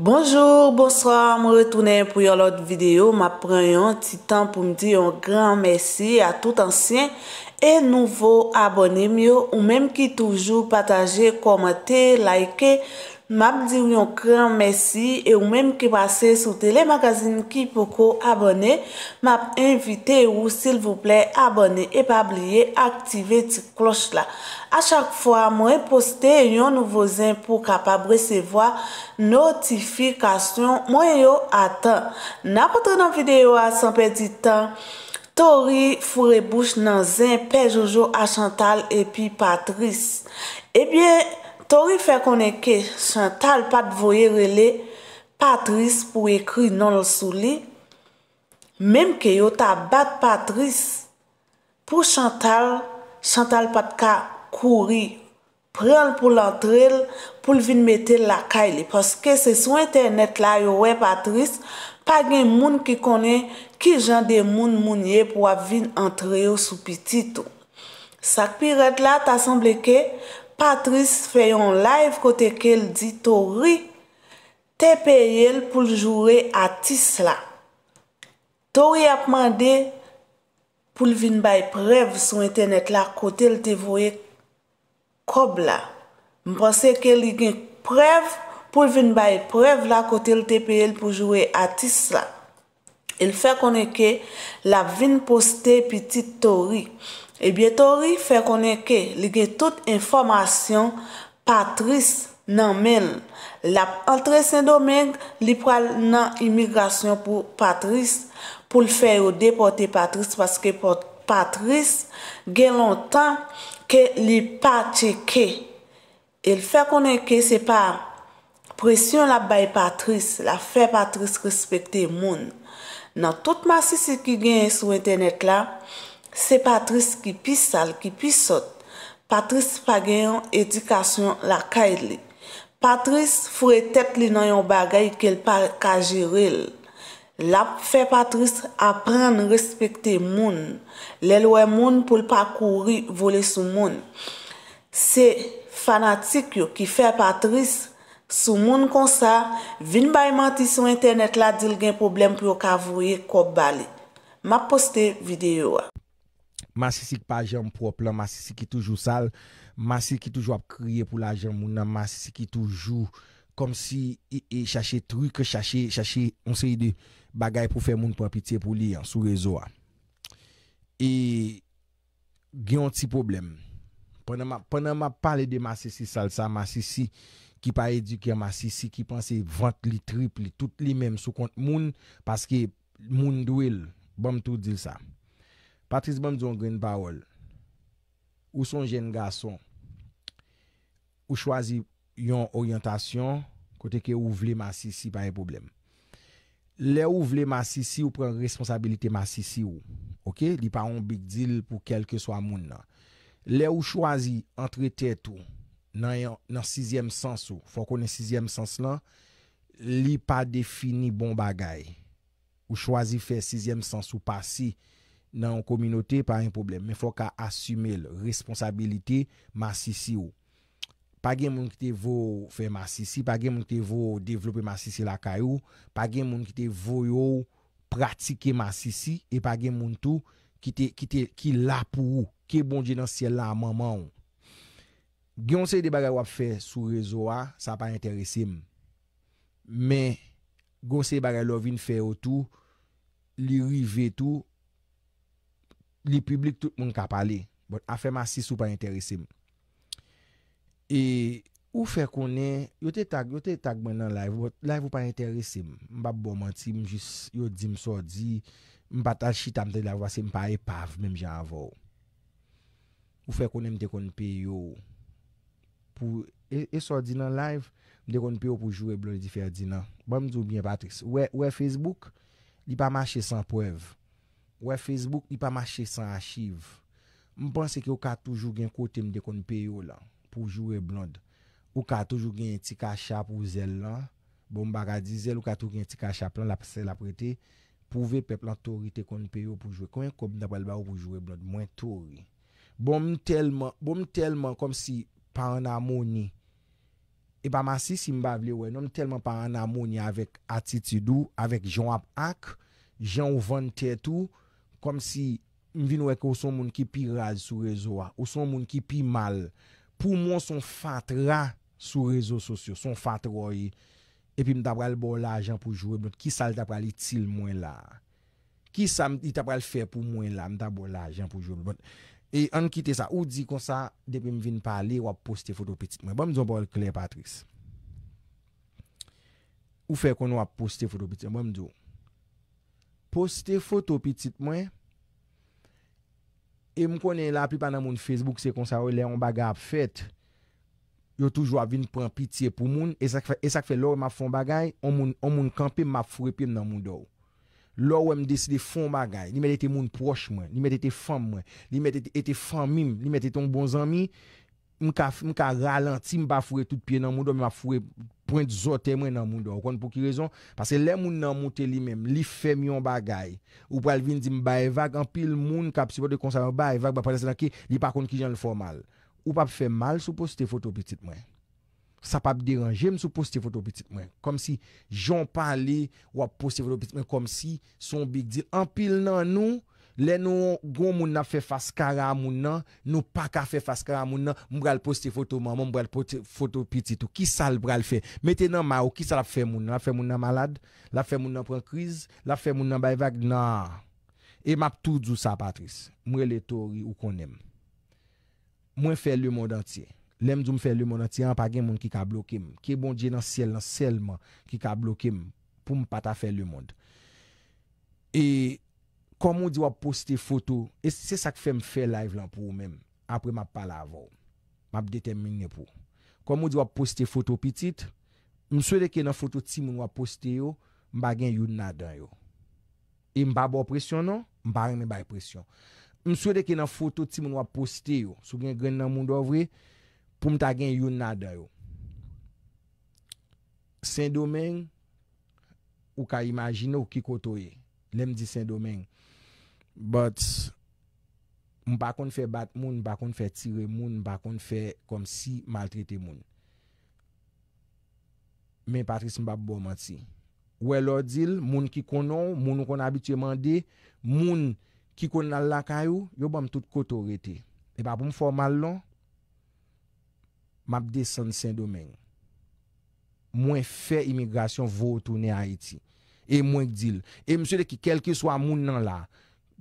Bonjour, bonsoir, mou retounen pou yon lot videyo, ma preyon ti tan pou mdi yon gran mersi a tout ansyen e nouvo abonem yo ou menm ki toujou pataje, komate, laike map di yon kren mersi e ou menm ki pase sou tele magazin ki poko abone map invite ou sil vouple abone e pa bliye aktive ti kloch la. A chak fwa mwen poste yon nouvo zin pou kapab resevoa notifikasyon mwen yo atan. Napotre nan videyo a sanpe di tan Tori fure bouch nan zin pe Jojo a Chantal epi Patrice. Ebyen Tori fe konen ke Chantal pat voyerele Patrice pou ekri nan l sou li. Mem ke yo ta bat Patrice pou Chantal, Chantal pat ka kouri prel pou l entrel pou l vin metel la kay li. Poske se sou internet la yo we Patrice, pa gen moun ki konen ki jan de moun moun ye pou ap vin entre yo sou piti tou. Sak pi ret la ta semble ke... Patrice fè yon live kote ke el di, «Tori, te peye l pou l joure atis la.» «Tori ap mande pou l vin bay prev sou internet la kote l te voye kob la.» Mpase ke el y gen prev pou l vin bay prev la kote l te peye l pou joure atis la. El fè koneke la vin poste pitit «Tori». Ebya tori fè konenke li gen tout informasyon patris nan men. La antre sen domen li pral nan imigrasyon pou patris pou l fè ou depote patris paske patris gen lontan ke li pati ke. E l fè konenke se pa presyon la bay patris la fè patris respekte moun. Nan tout masi se ki gen sou internet la, Se Patris ki pis sal, ki pis sot, Patris pa gen yon edikasyon la kaid li. Patris fure tepli nan yon bagay ke l pa kajiril. La fe Patris apren respekte moun, lèl wè moun pou l pakouri vole sou moun. Se fanatik yo ki fe Patris sou moun konsa, vin bay manti sou internet la dil gen problem pou yo kavouye kop bali. Ma poste videyo wa. Masisi ki pa jèm pou a plan, masisi ki toujou sal, masisi ki toujou ap kriye pou la jèm moun nan, masisi ki toujou kom si e chache truke, chache onseye de bagay pou fè moun papite pou li an sou rezo an. E gyon ti problem. Pwennan ma pale de masisi sal sa, masisi ki pa eduke masisi ki panse vant li tripli, tout li menm sou kont moun, paske moun dwelle, bom tou dil sa. Patrizman John Green Powell, ou son jen gason, ou chwazi yon oryantasyon kote ke ou vle masisi pa yon problem. Le ou vle masisi ou pren responsabilite masisi ou. Ok, di pa yon big deal pou kelke swa moun nan. Le ou chwazi entre tete ou nan 6e sens ou, fwa konen 6e sens lan, li pa defini bon bagay. Ou chwazi fe 6e sens ou pa si. nan yon kominote pa yon problem. Men fwa ka asume l responsabilite ma sisi ou. Pa gen moun ki te vou fè ma sisi, pa gen moun ki te vou devlopè ma sisi la kayou, pa gen moun ki te vou you pratike ma sisi, e pa gen moun tou ki te ki la pou ou, ki e bon di nan sisi la maman ou. Gyon se de bagay wap fè sou rezo a, sa pa interese m. Men, gyon se bagay lò vin fè ou tou, li rive tou, Li publik tout moun kap ale, but afe ma sis ou pa enteresim. E ou fe kone, yo te tag men nan live, but live ou pa enteresim. Mba bomant si, yo di msodi, mba tal shit amte la vwase, mpa e pav menm jan avow. Ou fe kone m de konpe yo. E, e sodi nan live, m de konpe yo pou jowe blon di ferdi nan. Mba m zou mwen Patrice. We Facebook, li pa mache san pwev. Ouè, Facebook ni pa mache san achiv. Mpense ki ou ka toujou gen kote mde kon peyo lan pou jwè blond. Ou ka toujou gen ti kacha pou zèl lan. Bou mba gadi zèl, ou ka toujou gen ti kacha plan la se la prete. Pouve pe plan tori te kon peyo pou jwè. Kwen kon mda pal ba ou pou jwè blond, mwen tori. Bou m telman, bou m telman kom si pa anamoni. E ba masi si mbavle ouè, nou m telman pa anamoni avèk atitidou, avèk joun ap ak, joun vantetou. Kom si m vinwek ou son moun ki pi rade sou rezo a. Ou son moun ki pi mal. Pou moun son fat ra sou rezo sosyo. Son fat roye. Epi m tabral bo la ajan pou jwe. Bout ki sa l tabral itil mwen la. Ki sa l tabral fe pou mwen la. M tabral la ajan pou jwe. E an kite sa. Ou di konsa depi m vin pale wap poste fotopetite. Mwen bon m zon bol kler Patrice. Ou fe kon wap poste fotopetite. Mwen bon m zon. Poste foto pitit mwen, e mwen konen la api pa nan moun Facebook se konsa wè lè yon bagay ap fèt, yon toujwa vin pran pitiye pou moun, e sak fè e lò wè ma fon bagay, an moun kampèm ma furepèm nan moun do. Lò wè mwen deside fon bagay, li mèd ete moun proche mwen, li mèd ete fan mwen, li mèd ete fan mim, li mèd ete ton bon zami, mwen ka ralanti mwen ba fure tout piye nan moun do, mwen ma furepèm. Pwente zote mwen nan moun do. Ou kon pou ki rezon. Pase le moun nan moun te li mem. Li fe myon bagay. Ou pal vin di mba evag. Anpil moun kap si pot de konser. Mba evag. Ba pal se lan ki. Li pa kon ki jan l formal. Ou pap fe mal. Sou poste fotopetit mwen. Sa pap deranje. Mwen sou poste fotopetit mwen. Kom si. Joun pale. Wap poste fotopetit mwen. Kom si. Son bik di. Anpil nan nou. Mwen. Le nou goun moun nan fe faskara moun nan, nou pa ka fe faskara moun nan, moun bral poste foto moun, moun bral poste foto piti tou. Ki sal bral fe? Mwen te nan ma ou, ki sal ap fe moun nan? La fe moun nan malad? La fe moun nan pren kriz? La fe moun nan bayvak? Nan. E map tou djousa patris. Mwen le tori ou konem. Mwen fe lè moun dantye. Lèm djoum fe lè moun dantye, an pa gen moun ki ka blokim. Ki bon dje nan sel nan selman ki ka blokim pou mou pata fe lè moun. E... kon moun di wap poste foto, e se sa ke fè m fè live lan pou mèm, apre m apal avou, m ap detem mèm pou. Kon moun di wap poste foto pitit, m'm m sou deke nan foto ti moun wap poste yo, m bagen yon nadan yo. E m babo presyon non, m bagen m bay presyon. M m'm sou deke nan foto ti moun wap poste yo, sou gen gen nan moun do avre, pou m tagen yon nadan yo. Sen domèng, ou ka imagine ou ki koto ye, nem di sen domèng, But, m pa kon fè bat moun, m pa kon fè tire moun, m pa kon fè kom si maltrete moun. Men Patrice m pa bo mat si. We lor dil, moun ki konon, moun kon abitye mande, moun ki kon nan lakayou, yo ba m tout koto rete. E pa pou m formal lon, m ap de san sen domen. Mwen fè imigrasyon vòtouni a iti. E mwen dil. E m sè de ki kelke swa moun nan la.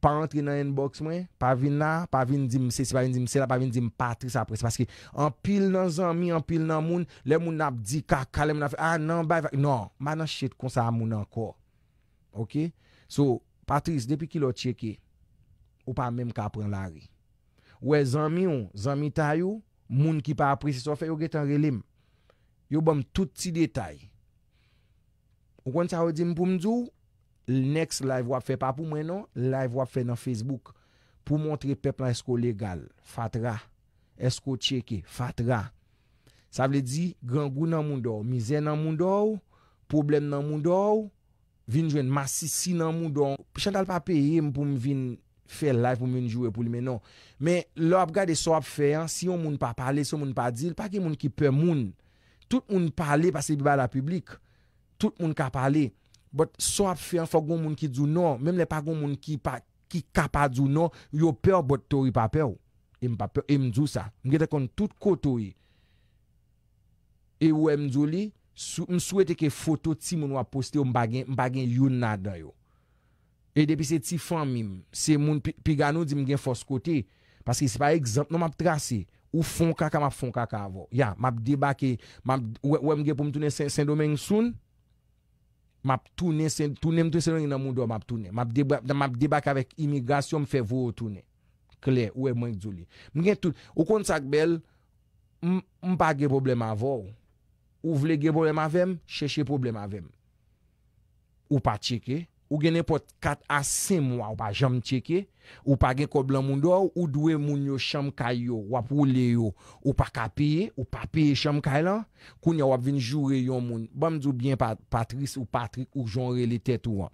Pa entri nan enboks mwen, pa vin la, pa vin dim se, si pa vin dim se la, pa vin dim Patrice apres. Paske anpil nan zami, anpil nan moun, le moun ap di kaka, le moun ap fi, a ah, nan bay, non, nan, manan chet kon sa moun anko. Ok? So, Patrice, depi ki lo cheke, ou pa menm ka apren lari. Ou e zami yon, zami tayo, moun ki pa apres, se so fe, ou getan relim. Yo bom tout ti detay. Ou kon chan ou dim pou mdjou, next live wap fe pa pou mwenon, live wap fe nan Facebook, pou montre pep nan esko legal, fatra, esko cheke, fatra, sa vle di, gangou nan moun do, mizè nan moun do, problem nan moun do, vin jwen masisi nan moun do, chan tal pa peye m pou m vin fe live pou mwen jouwe pou mwenon, men non. lop gade so ap fe, si yon moun pa pale, si yon moun pa dil, pa ki moun ki pe moun, tout moun pale, pase bi ba la publik, tout moun ka pale, bat so ap fè an fò goun moun ki djou nou, mèm lè pa goun moun ki kapa djou nou, yo pèl bat to yi pa pèl, e m djou sa, m gète kon tout kò to yi, e wè m djou li, m souwete ke foto ti moun wap poste, m bagen yon naday yo, e depi se ti fan mim, se moun pigano di m gen fòs kote, paski se pa egzant nou m ap trase, ou fon kaka m ap fon kaka avò, ya, m ap debake, wèm gen pou m tounen sen domen yon soun, M ap toune, m toune m toune, m ap toune. M ap debak avèk imigasyon, m fè vò ou toune. Kler, ou e mwen dzouli. M gen toune, ou kont sak bel, m pa ge problem avò. Ou vle ge problem avèm, chèche problem avèm. Ou pa chèke. Ou genen pot 4 a 5 mwa ou pa jom tjeki. Ou pa gen koblan moun do ou ou dwe moun yo chom kay yo wap ou le yo. Ou pa ka peye ou pa peye chom kay lan. Koun ya wap vin jure yon moun. Bam djou bien patris ou patris ou jonre le tèt ou an.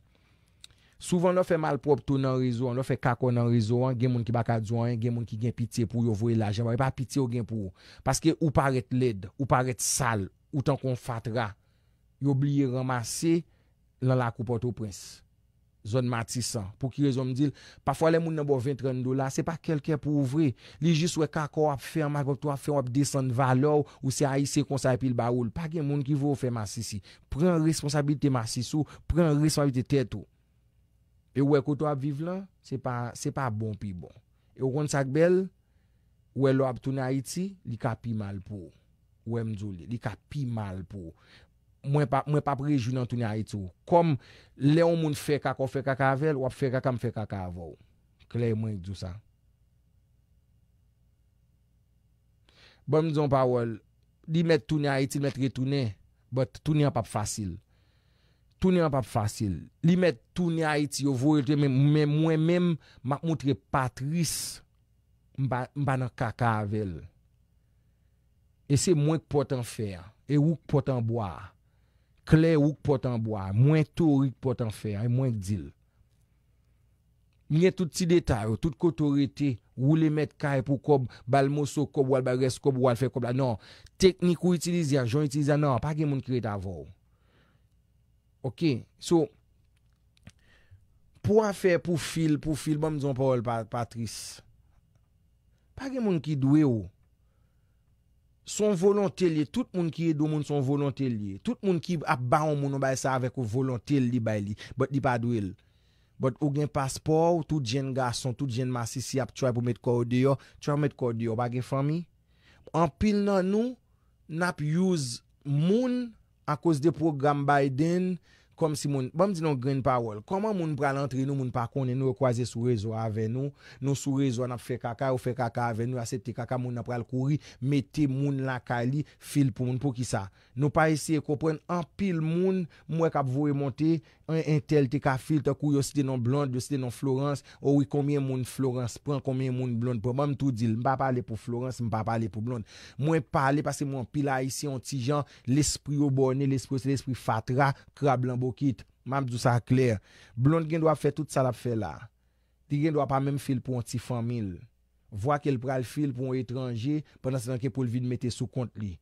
Souvan nou fe malprop tou nan rezo an. Nou fe kako nan rezo an. Gen moun ki baka djouan. Gen moun ki gen piti pou yo vwe la. Gen moun e pa piti ou gen pou. Paske ou paret led. Ou paret sal. Ou tan kon fatra. Yo blye ramase. lan la koupote ou prens. Zon matisan. Pou ki rezon mdil, pa fwa le moun nan bo 20-30 dola, se pa kelke pou ouvre. Li jiswe kakou ap ferma, kou ap desen valo ou se aise kon sa apil baoul. Pa gen moun ki vou ou ferma sisi. Pren responsabilite masi sou, pren responsabilite tetou. E wè kou tou ap vive lan, se pa bon pi bon. E wè kon sakbel, wè lò ap tou na iti, li ka pi mal pou. Wè mdou li, li ka pi mal pou. Mwen pap rejounan tounyan itou. Kom leon moun fe kakon fe kakavel, wap fe kakam fe kaka avou. Kley mwen djousan. Bon mizon pa wol, li met tounyan iti, li met re tounyan, bot tounyan pap fasil. Tounyan pap fasil. Li met tounyan iti, yo vou eti, mwen mwen mwen mwen moun tre patris mba nan kakavel. E se mwen k potan fer, e wou k potan boar. Kler wouk pou tan bo a, mwen tou wouk pou tan fe, a yon mwen dil. Mwenye tout ti detay ou, tout kou tou rete, wou le met ka e pou kob balmoso, kob walbares, kob walfe, kob la, nan. Teknikou itilize a, joun itilize a, nan, pa gen moun ki reta avou. Ok, so, pou a fe pou fil, pou fil, ba mizon pa wou l patris, pa gen moun ki dwe ou. Son volontelye, tout moun ki e do moun son volontelye, tout moun ki ap baon moun an bay sa avek ou volontelye li bay li, but di pa dwele. But ou gen paspor ou tout jen gason, tout jen masisi ap choy pou met kou deyo, choy met kou deyo, bagye fami? An pil nan nou, nap yuz moun an kouz de program bay dene, Kom si moun, ba m di nou green parol, koman moun pral antre nou, moun pa konen nou kwaze sou rezo ave nou, nou sou rezo an ap fe kaka ou fe kaka ave nou, ase te kaka moun ap pral kouri, mete moun lakali fil pou moun pou ki sa. Nou pa ese kopren an pil moun, mwen kap vou remonte, an entel te ka fil, ta kou yo siten nou blonde, yo siten nou Florence, oui komyen moun Florence, pran komyen moun blonde pou moun, mwen tou dil, mba pale pou Florence, mba pale pou blonde. kit mam djou sa akler blond gen do ap fe tout sal ap fe la ti gen do ap amem fil pou an ti famil vwa ke l pral fil pou an etranje pandan se lan ke pou l vide mette sou kont li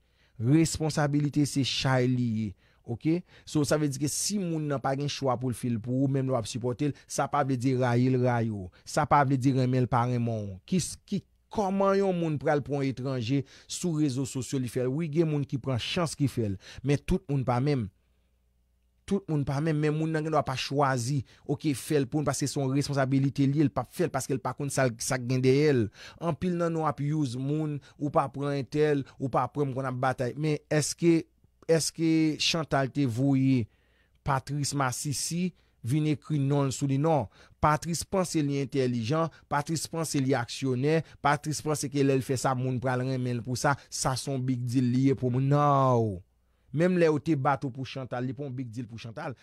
responsabilite se chay li ye ok so sa ve di ke si moun nan pa gen chwa pou l fil pou ou menm do ap suportel sa pa vle di rayil rayo sa pa vle di remel paremon kis ki koman yon moun pral pou an etranje sou rezo sosyo li fel wige moun ki pran chans ki fel men tout moun pa amem Tout moun pa men, men moun nan genwa pa chwazi. Ok, fel pou moun, pa se son responsabilite li, el pa fel, pa se el pa kon sa gen de el. An pil nan nou ap youz moun, ou pa pran tel, ou pa pran moun kon ap batay. Men, eske, eske, chan talte vouye, Patrice Massisi, vine kri non sou li, non. Patrice pan se li entelijan, Patrice pan se li aksyonè, Patrice pan se ke lèl fe sa moun pran ren men pou sa, sa son big deal li e pou moun, nou. Mem le o te bato pou Chantal, li pon big deal pou Chantal.